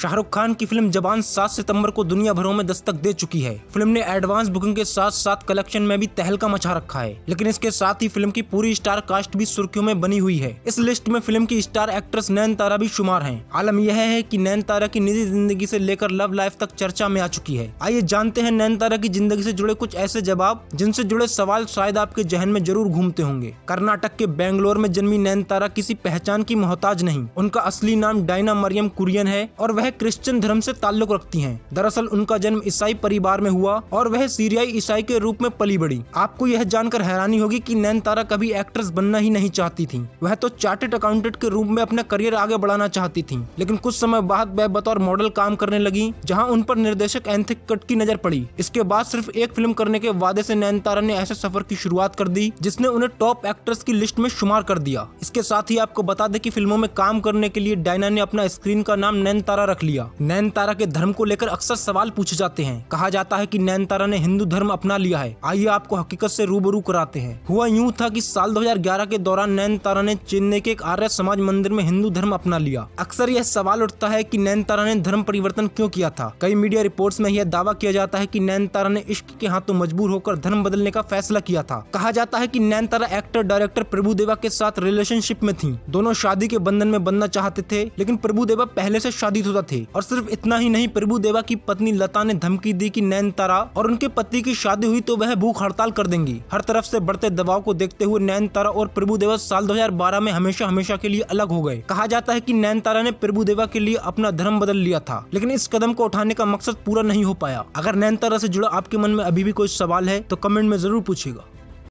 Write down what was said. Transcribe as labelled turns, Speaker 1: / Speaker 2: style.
Speaker 1: शाहरुख खान की फिल्म जबान 7 सितंबर को दुनिया भरों में दस्तक दे चुकी है फिल्म ने एडवांस बुकिंग के साथ साथ कलेक्शन में भी तहलका मचा रखा है लेकिन इसके साथ ही फिल्म की पूरी स्टार कास्ट भी सुर्खियों में बनी हुई है इस लिस्ट में फिल्म की स्टार एक्ट्रेस नैन तारा भी शुमार है आलम यह है की नैन तारा की निजी जिंदगी ऐसी लेकर लव लाइफ तक चर्चा में आ चुकी है आइए जानते हैं नैन तारा की जिंदगी ऐसी जुड़े कुछ ऐसे जवाब जिनसे जुड़े सवाल शायद आपके जहन में जरूर घूमते होंगे कर्नाटक के बेंगलोर में जन्मी नैन तारा किसी पहचान की मोहताज नहीं उनका असली नाम डायना मरियम कुरियन है और वह वह क्रिश्चियन धर्म से ताल्लुक रखती हैं दरअसल उनका जन्म ईसाई परिवार में हुआ और वह सीरियाई ईसाई के रूप में पली बड़ी आपको यह जानकर हैरानी होगी कि तारा कभी एक्ट्रेस बनना ही नहीं चाहती थी वह तो चार्टेड अकाउंटेंट के रूप में अपना करियर आगे बढ़ाना चाहती थी लेकिन कुछ समय बाद वह बतौर मॉडल काम करने लगी जहाँ उन पर निर्देशक एंथिक कट की नजर पड़ी इसके बाद सिर्फ एक फिल्म करने के वादे ऐसी नैन ने ऐसे सफर की शुरुआत कर दी जिसने उन्हें टॉप एक्ट्रेस की लिस्ट में शुमार कर दिया इसके साथ ही आपको बता दे की फिल्मों में काम करने के लिए डायना ने अपना स्क्रीन का नाम नैन रख रख लिया नैनतारा के धर्म को लेकर अक्सर सवाल पूछे जाते हैं कहा जाता है कि नैनतारा ने हिंदू धर्म अपना लिया है आइए आपको हकीकत से रूबरू कराते हैं हुआ यूं था कि साल 2011 के दौरान नैनतारा ने चेन्नई के एक आर्य समाज मंदिर में हिंदू धर्म अपना लिया अक्सर यह सवाल उठता है की नैनतारा ने धर्म परिवर्तन क्यों किया था कई मीडिया रिपोर्ट्स में यह दावा किया जाता है कि नैनतारा ने इश्क के हाथों मजबूर होकर धर्म बदलने का फैसला किया था कहा जाता है कि नैनतारा एक्टर डायरेक्टर प्रभु देवा के साथ रिलेशनशिप में थी दोनों शादी के बंधन में बनना चाहते थे लेकिन प्रभु देवा पहले से शादी शुदा थे और सिर्फ इतना ही नहीं प्रभु देवा की पत्नी लता ने धमकी दी कि तारा और उनके पति की शादी हुई तो वह भूख हड़ताल कर देंगी हर तरफ से बढ़ते दबाव को देखते हुए नैन तारा और प्रभु देवा साल 2012 में हमेशा हमेशा के लिए अलग हो गए कहा जाता है कि तारा ने प्रभु देवा के लिए अपना धर्म बदल लिया था लेकिन इस कदम को उठाने का मकसद पूरा नहीं हो पाया अगर तारा ऐसी जुड़ा आपके मन में अभी भी कोई सवाल है तो कमेंट में जरूर पूछेगा